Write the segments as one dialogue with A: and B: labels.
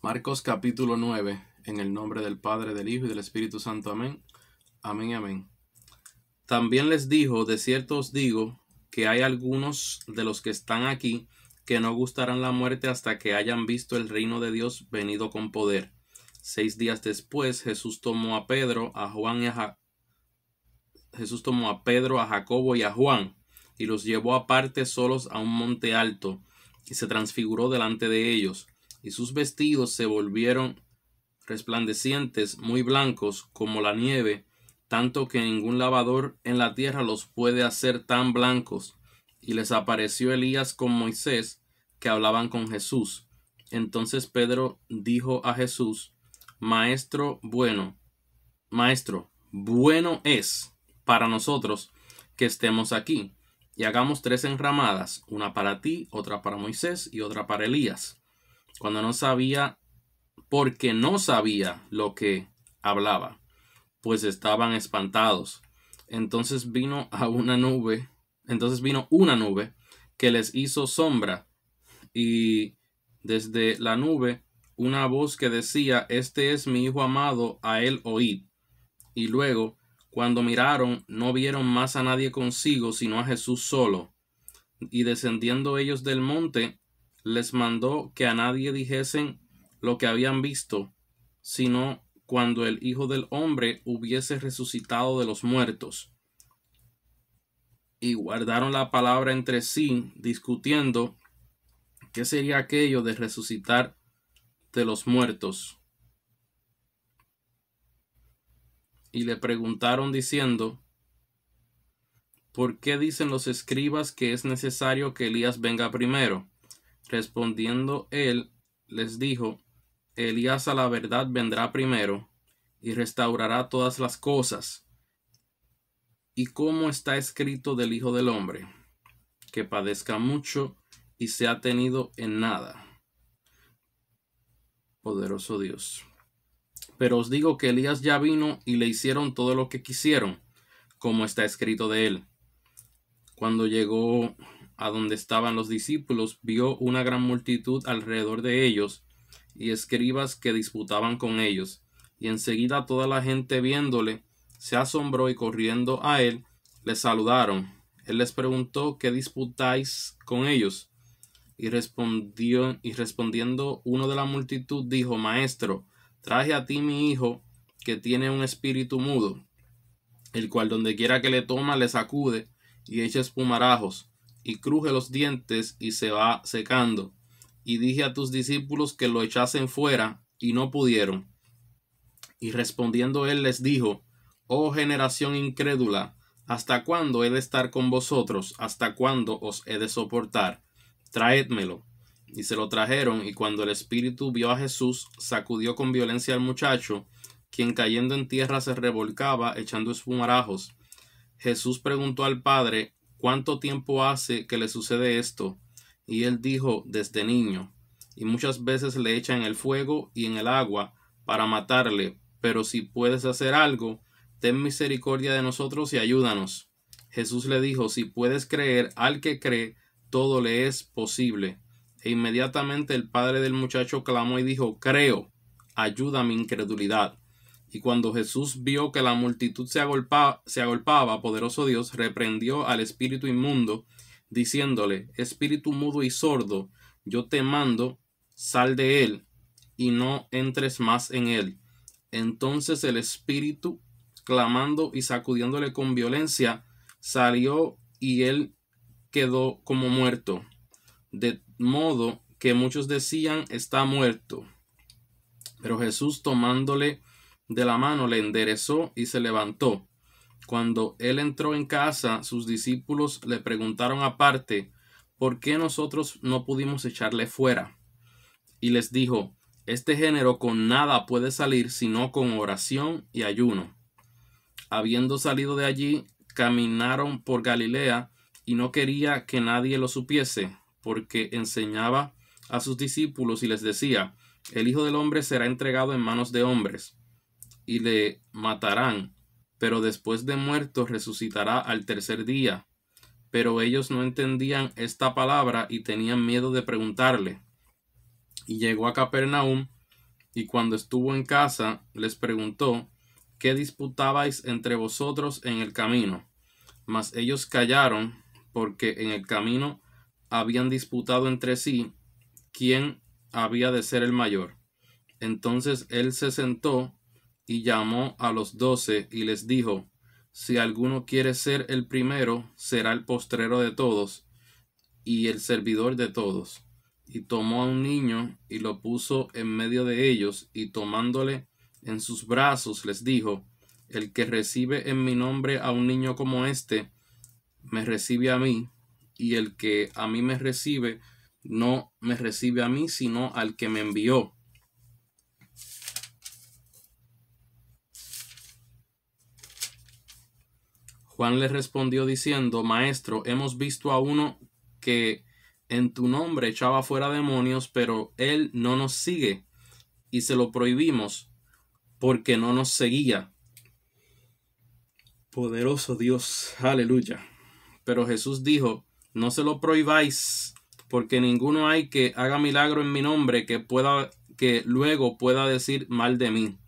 A: Marcos capítulo 9, en el nombre del Padre, del Hijo y del Espíritu Santo. Amén. Amén, amén. También les dijo, de cierto os digo, que hay algunos de los que están aquí que no gustarán la muerte hasta que hayan visto el reino de Dios venido con poder. Seis días después Jesús tomó a Pedro, a Juan y a Jesús tomó a Pedro, a Jacobo y a Juan, y los llevó aparte solos a un monte alto, y se transfiguró delante de ellos y sus vestidos se volvieron resplandecientes, muy blancos como la nieve, tanto que ningún lavador en la tierra los puede hacer tan blancos. Y les apareció Elías con Moisés, que hablaban con Jesús. Entonces Pedro dijo a Jesús, Maestro bueno, Maestro, bueno es para nosotros que estemos aquí y hagamos tres enramadas, una para ti, otra para Moisés y otra para Elías cuando no sabía, porque no sabía lo que hablaba, pues estaban espantados. Entonces vino a una nube, entonces vino una nube que les hizo sombra, y desde la nube una voz que decía, Este es mi hijo amado, a él oíd. Y luego, cuando miraron, no vieron más a nadie consigo, sino a Jesús solo. Y descendiendo ellos del monte, les mandó que a nadie dijesen lo que habían visto, sino cuando el Hijo del Hombre hubiese resucitado de los muertos. Y guardaron la palabra entre sí, discutiendo qué sería aquello de resucitar de los muertos. Y le preguntaron diciendo, ¿por qué dicen los escribas que es necesario que Elías venga primero? Respondiendo él, les dijo, Elías a la verdad vendrá primero y restaurará todas las cosas. Y como está escrito del Hijo del Hombre, que padezca mucho y se ha tenido en nada. Poderoso Dios. Pero os digo que Elías ya vino y le hicieron todo lo que quisieron, como está escrito de él. Cuando llegó a donde estaban los discípulos, vio una gran multitud alrededor de ellos, y escribas que disputaban con ellos. Y enseguida toda la gente viéndole, se asombró y corriendo a él, le saludaron. Él les preguntó qué disputáis con ellos. Y, respondió, y respondiendo uno de la multitud dijo, Maestro, traje a ti mi hijo, que tiene un espíritu mudo, el cual donde quiera que le toma le sacude y echa espumarajos y cruje los dientes y se va secando. Y dije a tus discípulos que lo echasen fuera, y no pudieron. Y respondiendo él les dijo, Oh generación incrédula, ¿hasta cuándo he de estar con vosotros? ¿Hasta cuándo os he de soportar? Traédmelo. Y se lo trajeron, y cuando el espíritu vio a Jesús, sacudió con violencia al muchacho, quien cayendo en tierra se revolcaba echando espumarajos. Jesús preguntó al Padre, ¿cuánto tiempo hace que le sucede esto? Y él dijo, desde niño. Y muchas veces le echan en el fuego y en el agua para matarle, pero si puedes hacer algo, ten misericordia de nosotros y ayúdanos. Jesús le dijo, si puedes creer al que cree, todo le es posible. E inmediatamente el padre del muchacho clamó y dijo, creo, ayuda mi incredulidad. Y cuando Jesús vio que la multitud se, agolpaba se agolpaba, poderoso Dios reprendió al espíritu inmundo, diciéndole, espíritu mudo y sordo, yo te mando, sal de él y no entres más en él. Entonces el espíritu, clamando y sacudiéndole con violencia, salió y él quedó como muerto, de modo que muchos decían está muerto. Pero Jesús tomándole de la mano le enderezó y se levantó. Cuando él entró en casa, sus discípulos le preguntaron aparte, ¿por qué nosotros no pudimos echarle fuera? Y les dijo, este género con nada puede salir sino con oración y ayuno. Habiendo salido de allí, caminaron por Galilea y no quería que nadie lo supiese, porque enseñaba a sus discípulos y les decía, el Hijo del Hombre será entregado en manos de hombres y le matarán, pero después de muerto resucitará al tercer día. Pero ellos no entendían esta palabra y tenían miedo de preguntarle. Y llegó a Capernaum, y cuando estuvo en casa, les preguntó, ¿qué disputabais entre vosotros en el camino? Mas ellos callaron, porque en el camino habían disputado entre sí quién había de ser el mayor. Entonces él se sentó y llamó a los doce y les dijo, Si alguno quiere ser el primero, será el postrero de todos y el servidor de todos. Y tomó a un niño y lo puso en medio de ellos y tomándole en sus brazos les dijo, El que recibe en mi nombre a un niño como este, me recibe a mí, y el que a mí me recibe, no me recibe a mí, sino al que me envió. Juan le respondió diciendo, Maestro, hemos visto a uno que en tu nombre echaba fuera demonios, pero él no nos sigue y se lo prohibimos porque no nos seguía. Poderoso Dios, aleluya. Pero Jesús dijo, no se lo prohibáis, porque ninguno hay que haga milagro en mi nombre que pueda que luego pueda decir mal de mí.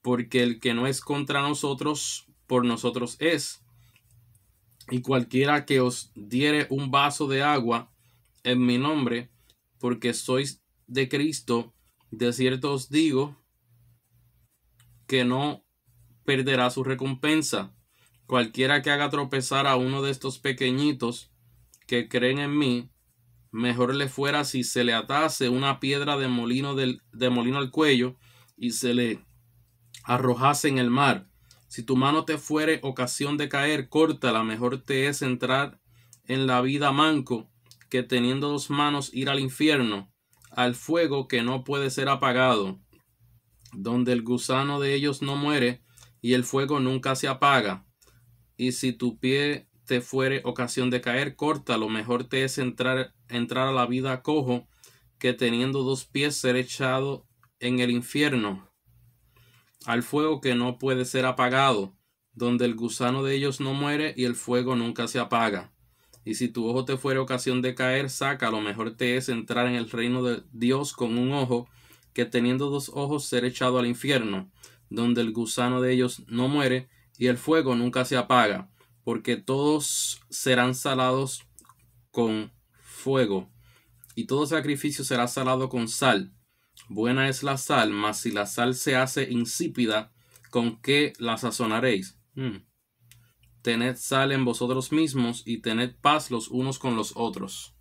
A: Porque el que no es contra nosotros, por nosotros es y cualquiera que os diere un vaso de agua en mi nombre, porque sois de Cristo, de cierto os digo que no perderá su recompensa. Cualquiera que haga tropezar a uno de estos pequeñitos que creen en mí, mejor le fuera si se le atase una piedra de molino, del, de molino al cuello y se le arrojase en el mar. Si tu mano te fuere ocasión de caer, corta córtala. Mejor te es entrar en la vida manco que teniendo dos manos ir al infierno, al fuego que no puede ser apagado, donde el gusano de ellos no muere y el fuego nunca se apaga. Y si tu pie te fuere ocasión de caer, corta lo Mejor te es entrar, entrar a la vida cojo que teniendo dos pies ser echado en el infierno al fuego que no puede ser apagado, donde el gusano de ellos no muere y el fuego nunca se apaga. Y si tu ojo te fuera ocasión de caer, saca, lo mejor te es entrar en el reino de Dios con un ojo, que teniendo dos ojos ser echado al infierno, donde el gusano de ellos no muere y el fuego nunca se apaga, porque todos serán salados con fuego, y todo sacrificio será salado con sal, Buena es la sal, mas si la sal se hace insípida, ¿con qué la sazonaréis? Hmm. Tened sal en vosotros mismos y tened paz los unos con los otros.